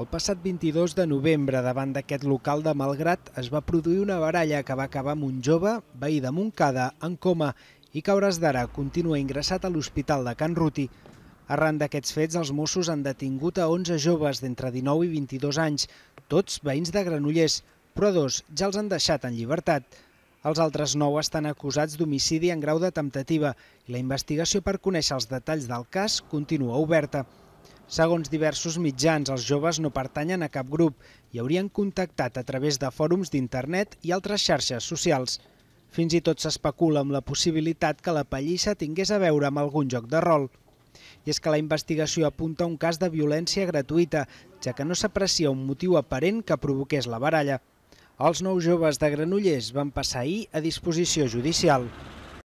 El passat 22 de novembre, davant d'aquest local de Malgrat, es va produir una baralla que va acabar amb un jove, veí de Montcada, en coma, i que hores d'ara continua ingressat a l'Hospital de Can Ruti. Arran d'aquests fets, els Mossos han detingut a 11 joves d'entre 19 i 22 anys, tots veïns de Granollers, però dos ja els han deixat en llibertat. Els altres nou estan acusats d'homicidi en grau de temptativa i la investigació per conèixer els detalls del cas continua oberta. Segons diversos mitjans, els joves no pertanyen a cap grup i haurien contactat a través de fòrums d'internet i altres xarxes socials. Fins i tot s'especula amb la possibilitat que la pallissa tingués a veure amb algun joc de rol. I és que la investigació apunta un cas de violència gratuïta, ja que no s'aprecia un motiu aparent que provoqués la baralla. Els nou joves de Granollers van passar ahir a disposició judicial.